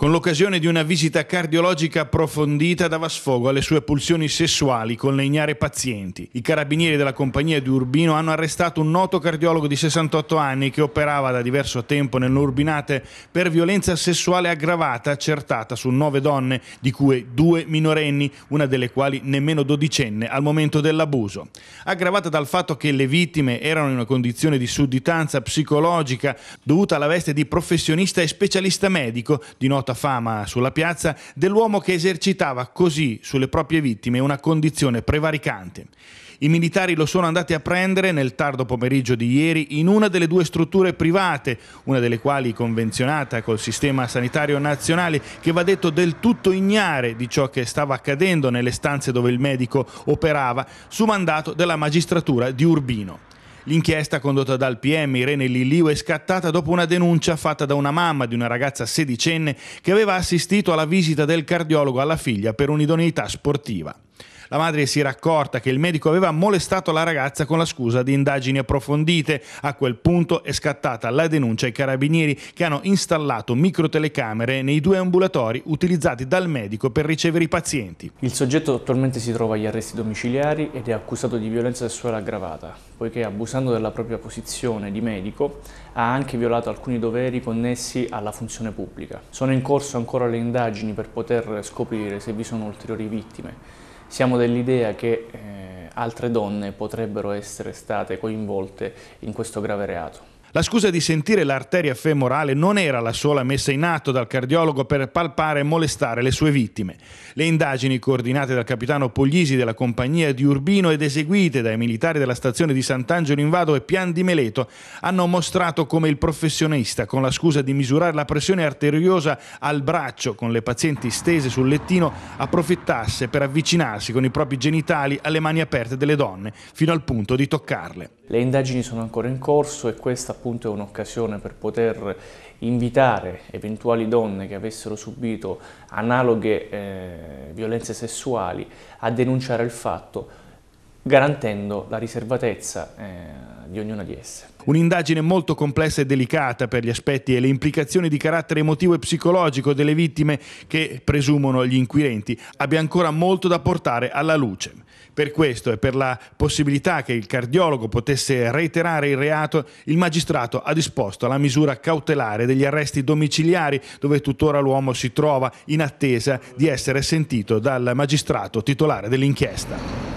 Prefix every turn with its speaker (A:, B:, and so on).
A: con l'occasione di una visita cardiologica approfondita dava sfogo alle sue pulsioni sessuali con le ignare pazienti. I carabinieri della compagnia di Urbino hanno arrestato un noto cardiologo di 68 anni che operava da diverso tempo nell'Urbinate per violenza sessuale aggravata accertata su nove donne, di cui due minorenni, una delle quali nemmeno dodicenne al momento dell'abuso. Aggravata dal fatto che le vittime erano in una condizione di sudditanza psicologica dovuta alla veste di professionista e specialista medico di noto nota fama sulla piazza dell'uomo che esercitava così sulle proprie vittime una condizione prevaricante. I militari lo sono andati a prendere nel tardo pomeriggio di ieri in una delle due strutture private, una delle quali convenzionata col sistema sanitario nazionale, che va detto del tutto ignare di ciò che stava accadendo nelle stanze dove il medico operava, su mandato della magistratura di Urbino. L'inchiesta condotta dal PM Irene Lilliu è scattata dopo una denuncia fatta da una mamma di una ragazza sedicenne che aveva assistito alla visita del cardiologo alla figlia per un'idoneità sportiva. La madre si era accorta che il medico aveva molestato la ragazza con la scusa di indagini approfondite. A quel punto è scattata la denuncia ai carabinieri che hanno installato microtelecamere nei due ambulatori utilizzati dal medico per ricevere i pazienti.
B: Il soggetto attualmente si trova agli arresti domiciliari ed è accusato di violenza sessuale aggravata, poiché abusando della propria posizione di medico ha anche violato alcuni doveri connessi alla funzione pubblica. Sono in corso ancora le indagini per poter scoprire se vi sono ulteriori vittime. Siamo dell'idea che eh, altre donne potrebbero essere state coinvolte
A: in questo grave reato. La scusa di sentire l'arteria femorale non era la sola messa in atto dal cardiologo per palpare e molestare le sue vittime. Le indagini coordinate dal capitano Puglisi della compagnia di Urbino ed eseguite dai militari della stazione di Sant'Angelo in Vado e Pian di Meleto hanno mostrato come il professionista, con la scusa di misurare la pressione arteriosa al braccio con le pazienti stese sul lettino, approfittasse per avvicinarsi con i propri genitali alle mani aperte delle donne, fino al punto di toccarle. Le indagini
B: sono ancora in corso e questa appunto è un'occasione per poter invitare eventuali donne che avessero subito analoghe eh, violenze sessuali a denunciare il fatto garantendo la riservatezza eh, di ognuna
A: di esse. Un'indagine molto complessa e delicata per gli aspetti e le implicazioni di carattere emotivo e psicologico delle vittime che, presumono gli inquirenti, abbia ancora molto da portare alla luce. Per questo e per la possibilità che il cardiologo potesse reiterare il reato, il magistrato ha disposto la misura cautelare degli arresti domiciliari dove tuttora l'uomo si trova in attesa di essere sentito dal magistrato titolare dell'inchiesta.